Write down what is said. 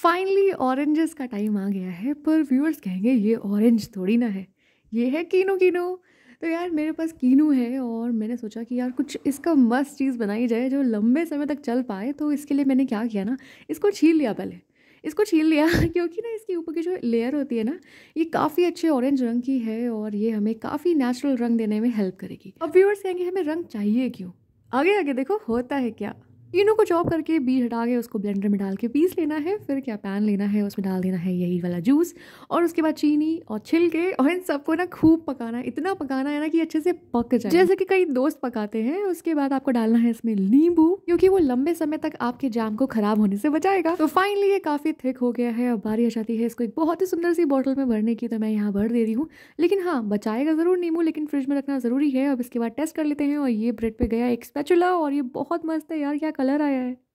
finally oranges का time आ गया है पर व्यूअर्स कहेंगे ये ऑरेंज थोड़ी ना है ये है कीनू कीनू तो यार मेरे पास कीनू है और मैंने सोचा कि यार कुछ इसका मस्त चीज़ बनाई जाए जो लंबे समय तक चल पाए तो इसके लिए मैंने क्या किया ना इसको छील लिया पहले इसको छील लिया क्योंकि ना इसके ऊपर की जो लेयर होती है ना ये काफ़ी अच्छे ऑरेंज रंग की है और ये हमें काफ़ी नेचुरल रंग देने में हेल्प करेगी अब व्यूअर्स कहेंगे हमें रंग चाहिए क्यों आगे आगे देखो होता है क्या इनो को चॉप करके बीज हटा के उसको ब्लेंडर में डाल के पीस लेना है फिर क्या पैन लेना है उसमें डाल देना है यही वाला जूस और उसके बाद चीनी और छिलके और इन सबको ना खूब पकाना है इतना पकाना है ना कि अच्छे से पक जाए जैसे कि कई दोस्त पकाते हैं उसके बाद आपको डालना है इसमें नींबू क्योंकि वो लंबे समय तक आपके जाम को खराब होने से बचाएगा तो फाइनली ये काफी थिक हो गया है और बारी आ जाती है इसको एक बहुत ही सुंदर सी बॉटल में भरने की तो मैं यहाँ भर दे रही हूँ लेकिन हाँ बचाएगा जरूर नींबू लेकिन फ्रिज में रखना जरूरी है अब इसके बाद टेस्ट कर लेते हैं और ये ब्रेड पे गया एक स्पेचुला और ये बहुत मस्त है यार क्या कलर आया है